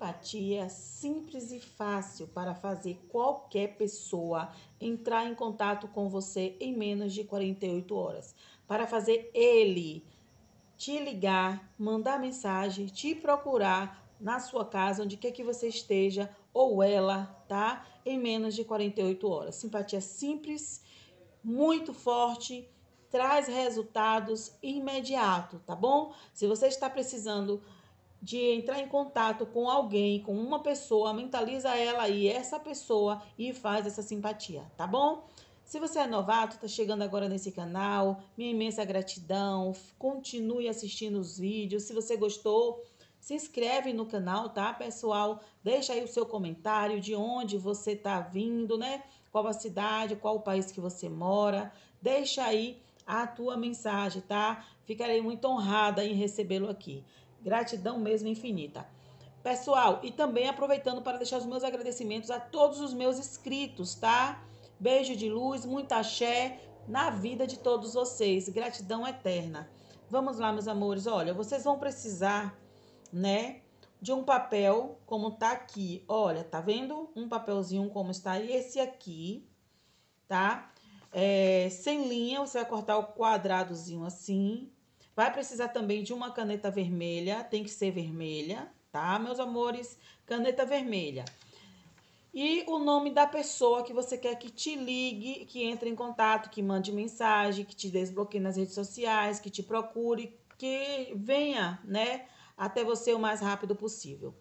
Empatia simples e fácil para fazer qualquer pessoa entrar em contato com você em menos de 48 horas. Para fazer ele te ligar, mandar mensagem, te procurar na sua casa, onde quer que você esteja, ou ela, tá? Em menos de 48 horas. Simpatia simples, muito forte traz resultados imediato, tá bom? Se você está precisando de entrar em contato com alguém, com uma pessoa, mentaliza ela aí, essa pessoa e faz essa simpatia, tá bom? Se você é novato, está chegando agora nesse canal, minha imensa gratidão. Continue assistindo os vídeos. Se você gostou, se inscreve no canal, tá, pessoal? Deixa aí o seu comentário de onde você está vindo, né? Qual a cidade, qual o país que você mora. Deixa aí a tua mensagem, tá? Ficarei muito honrada em recebê-lo aqui. Gratidão mesmo infinita. Pessoal, e também aproveitando para deixar os meus agradecimentos a todos os meus inscritos, tá? Beijo de luz, muita axé na vida de todos vocês. Gratidão eterna. Vamos lá, meus amores. Olha, vocês vão precisar, né, de um papel como tá aqui. Olha, tá vendo? Um papelzinho como está e esse aqui, tá? É, sem linha, você vai cortar o quadradozinho assim, Vai precisar também de uma caneta vermelha, tem que ser vermelha, tá, meus amores? Caneta vermelha. E o nome da pessoa que você quer que te ligue, que entre em contato, que mande mensagem, que te desbloqueie nas redes sociais, que te procure, que venha, né, até você o mais rápido possível.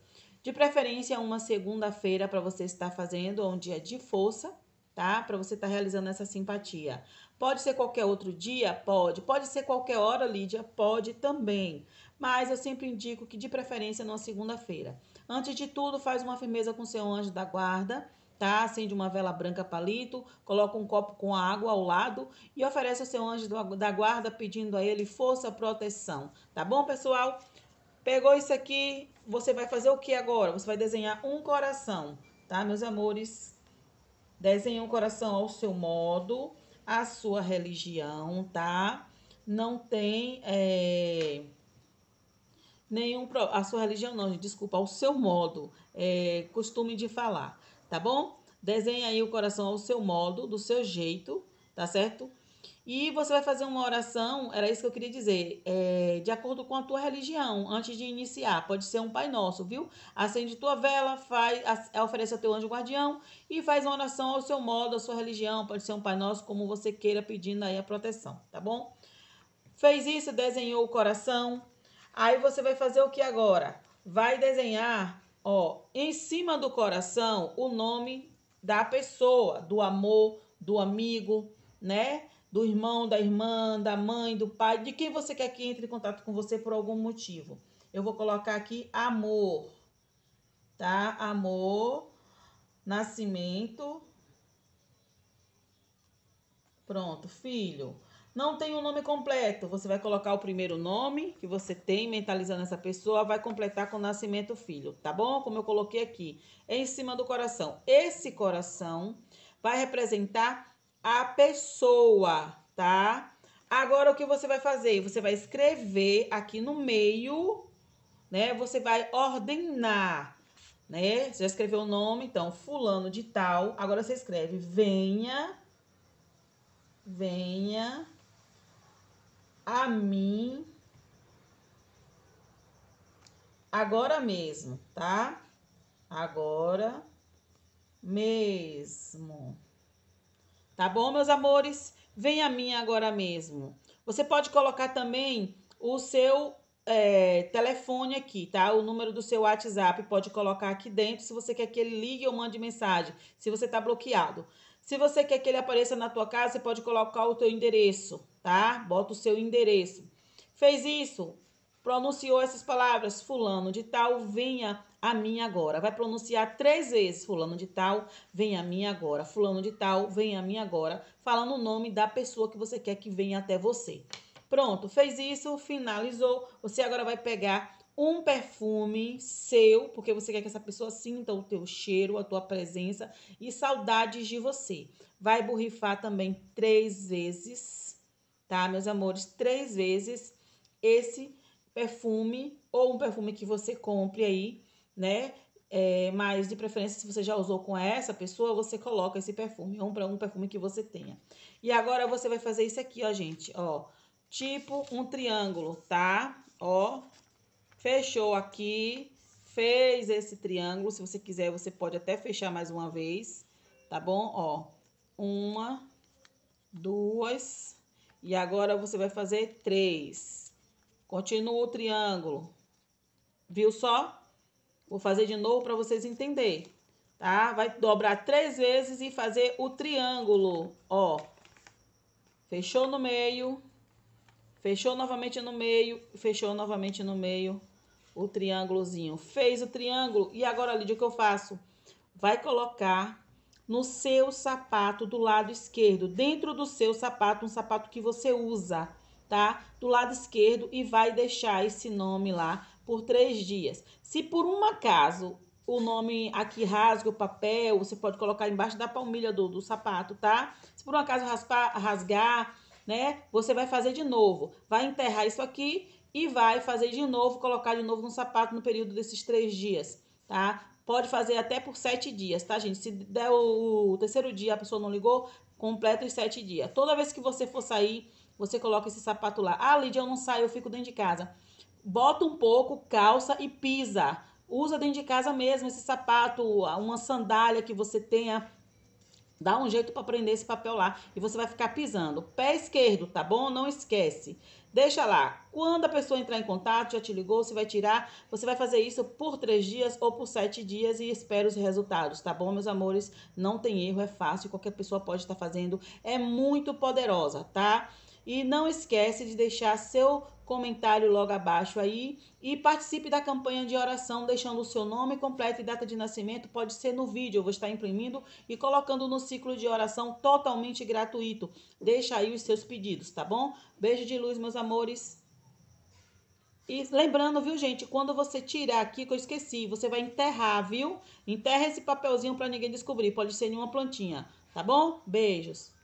De preferência, uma segunda-feira para você estar fazendo, um dia é de força, tá? Para você estar tá realizando essa simpatia. Pode ser qualquer outro dia? Pode. Pode ser qualquer hora, Lídia? Pode também. Mas eu sempre indico que de preferência numa segunda-feira. Antes de tudo, faz uma firmeza com seu anjo da guarda, tá? Acende uma vela branca palito, coloca um copo com água ao lado e oferece ao seu anjo da guarda pedindo a ele força, proteção, tá bom, pessoal? Pegou isso aqui, você vai fazer o que agora? Você vai desenhar um coração, tá, meus amores? Desenhe um coração ao seu modo, à sua religião, tá? Não tem é, nenhum. A sua religião, não, desculpa, ao seu modo, é, costume de falar, tá bom? Desenhe aí o coração ao seu modo, do seu jeito, tá certo? E você vai fazer uma oração, era isso que eu queria dizer, é, de acordo com a tua religião, antes de iniciar. Pode ser um Pai Nosso, viu? Acende tua vela, faz, oferece ao teu anjo guardião e faz uma oração ao seu modo, à sua religião. Pode ser um Pai Nosso, como você queira, pedindo aí a proteção, tá bom? Fez isso, desenhou o coração. Aí você vai fazer o que agora? Vai desenhar, ó, em cima do coração, o nome da pessoa, do amor, do amigo, né? do irmão, da irmã, da mãe, do pai, de quem você quer que entre em contato com você por algum motivo. Eu vou colocar aqui amor, tá? Amor, nascimento. Pronto, filho. Não tem o um nome completo. Você vai colocar o primeiro nome que você tem, mentalizando essa pessoa, vai completar com o nascimento filho, tá bom? Como eu coloquei aqui, em cima do coração. Esse coração vai representar a pessoa, tá? Agora o que você vai fazer? Você vai escrever aqui no meio, né? Você vai ordenar, né? Você já escreveu o nome, então fulano de tal. Agora você escreve venha venha a mim agora mesmo, tá? Agora mesmo. Tá bom, meus amores? Vem a mim agora mesmo. Você pode colocar também o seu é, telefone aqui, tá? O número do seu WhatsApp pode colocar aqui dentro se você quer que ele ligue ou mande mensagem, se você tá bloqueado. Se você quer que ele apareça na tua casa, você pode colocar o teu endereço, tá? Bota o seu endereço. Fez isso? Pronunciou essas palavras, fulano de tal, venha a mim agora. Vai pronunciar três vezes: Fulano de Tal, vem a mim agora. Fulano de Tal, vem a mim agora. Falando o nome da pessoa que você quer que venha até você. Pronto, fez isso, finalizou. Você agora vai pegar um perfume seu, porque você quer que essa pessoa sinta o teu cheiro, a tua presença e saudades de você. Vai borrifar também três vezes, tá, meus amores? Três vezes esse perfume ou um perfume que você compre aí né? É, mas de preferência, se você já usou com essa pessoa, você coloca esse perfume, um para um perfume que você tenha. E agora você vai fazer isso aqui, ó, gente, ó, tipo um triângulo, tá? Ó, fechou aqui, fez esse triângulo. Se você quiser, você pode até fechar mais uma vez, tá bom? Ó, uma, duas, e agora você vai fazer três. Continua o triângulo, viu só? Vou fazer de novo para vocês entenderem, tá? Vai dobrar três vezes e fazer o triângulo, ó. Fechou no meio, fechou novamente no meio, fechou novamente no meio o triângulozinho. Fez o triângulo e agora, Lídia, o que eu faço? Vai colocar no seu sapato do lado esquerdo, dentro do seu sapato, um sapato que você usa, tá? Do lado esquerdo e vai deixar esse nome lá por três dias. Se por um acaso o nome aqui rasga o papel, você pode colocar embaixo da palmilha do, do sapato, tá? Se por um acaso raspar, rasgar, né? Você vai fazer de novo. Vai enterrar isso aqui e vai fazer de novo, colocar de novo no sapato no período desses três dias, tá? Pode fazer até por sete dias, tá, gente? Se der o terceiro dia a pessoa não ligou, completa os sete dias. Toda vez que você for sair, você coloca esse sapato lá. Ah, Lídia, eu não saio, eu fico dentro de casa bota um pouco, calça e pisa. Usa dentro de casa mesmo esse sapato, uma sandália que você tenha. Dá um jeito para prender esse papel lá e você vai ficar pisando. Pé esquerdo, tá bom? Não esquece. Deixa lá. Quando a pessoa entrar em contato, já te ligou, você vai tirar. Você vai fazer isso por três dias ou por sete dias e espera os resultados, tá bom, meus amores? Não tem erro, é fácil, qualquer pessoa pode estar fazendo. É muito poderosa, tá? E não esquece de deixar seu comentário logo abaixo aí e participe da campanha de oração deixando o seu nome completo e data de nascimento, pode ser no vídeo, eu vou estar imprimindo e colocando no ciclo de oração totalmente gratuito. Deixa aí os seus pedidos, tá bom? Beijo de luz, meus amores. E lembrando, viu, gente, quando você tirar aqui, que eu esqueci, você vai enterrar, viu? Enterra esse papelzinho para ninguém descobrir, pode ser em uma plantinha, tá bom? Beijos.